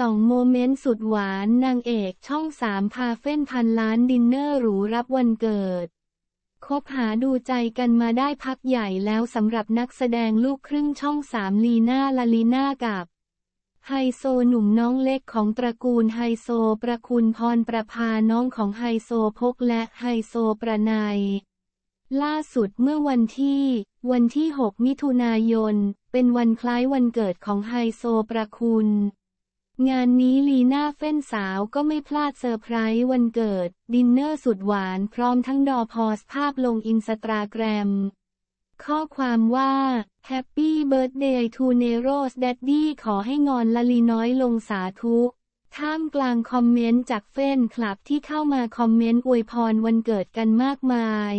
สองโมเมนต์ สุดหวาน นางเอกช่องสามพาเฟ้น พันล้านดินเนอร์หรูรับวันเกิด คบหาดูใจกันมาได้พักใหญ่แล้วสำหรับนักแสดงลูกครึ่งช่องสามลีน่าลาลีน่ากับ ไฮโซ หนุ่มน้องเล็กของตระกูลไฮโซประคุณพรประพาน้องของไฮโซพกและไฮโซประนาย ล่าสุดเมื่อวันที่ วันที่ 6มิถุนายนเป็นวันคล้ายวันเกิดของไฮโซประคุณงานนี้ลีน่าเฟ้นสาวก็ไม่พลาดเซอร์ไพรส์วันเกิด ดินเนอร์สุดหวานพร้อมทั้งดอพอสภาพลงอินสตาแกรม ข้อความว่า Happy Birthday to Nero's Daddy ขอให้งอนลลีน้อยลงสาธุท่ามกลางคอมเมนต์จากเฟ้นคลับที่เข้ามาคอมเมนต์อวยพรวันเกิดกันมากมาย